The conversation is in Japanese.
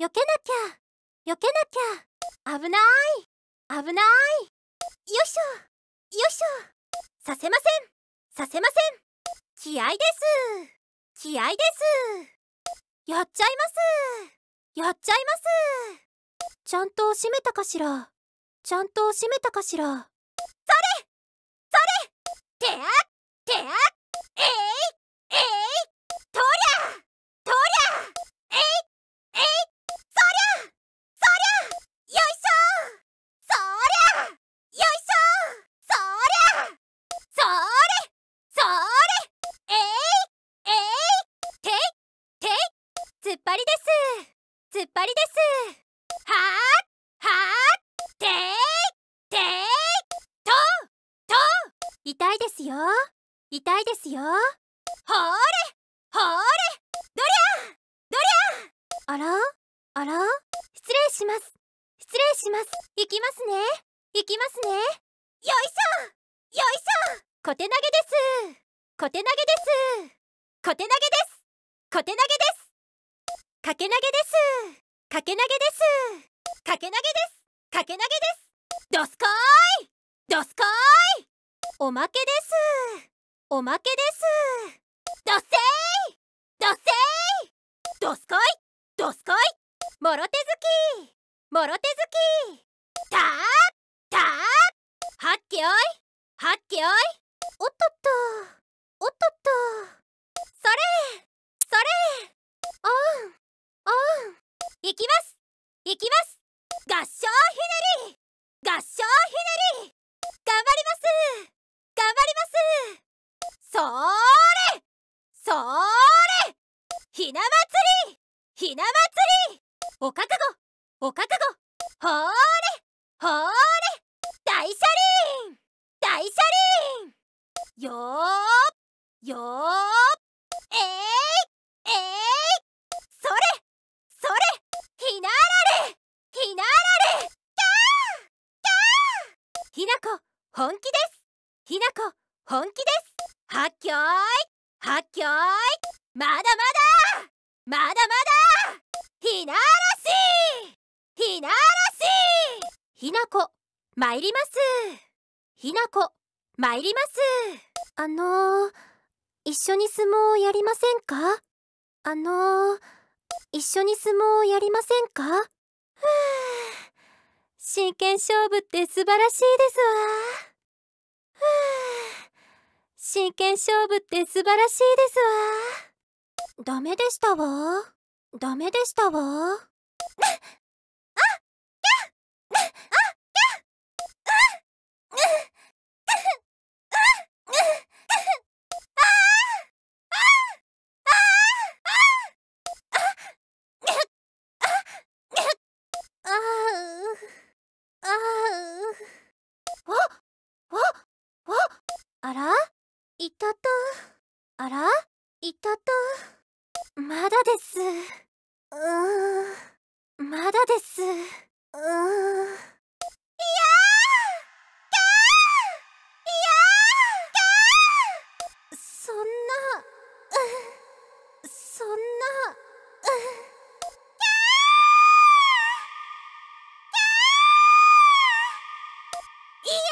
避けなきゃ避けなきゃ危ない危ないよいしょよいしょさせませんさせません気合です気合ですやっちゃいますやっちゃいますちゃんと閉めたかしらちゃんと閉めたかしらそれそれてあてあえい、えいつっ張りです突っ張りですはーはーてーてーとと痛いですよ痛いですよほーれほーれどりゃどりゃあらあら失礼します失礼します行きますね行きますねよいしょよいしょ小手投げです小手投げです小手投げです小手投げですかけ投げですかけ投げですかけ投げですかけ投げですどすこーいどすこーいおまけですおまけですどっせいどっせいどすこいどすこいもろ手づきもろ手づきたーたーはっきおいはっきおいおっとっとおっとっと合掌ひねり頑張ります頑張りますそーれそーれひな祭りひな祭りお覚悟お覚悟ひなこ本気ですひなこ本気ですはっきょいはっきょいまだまだまだまだひなら嵐ひなら嵐ひなこ参りますひなこ参りますあのー、一緒に相撲をやりませんかあのー、一緒に相撲をやりませんかふぅ真剣勝負って素晴らしいですわ。真剣勝負って素晴らしいですわ。ダメでしたわ。ダメでしたわ。らいたたまだですうーんまだですうーんいやそんな、うん、そんな、うんいや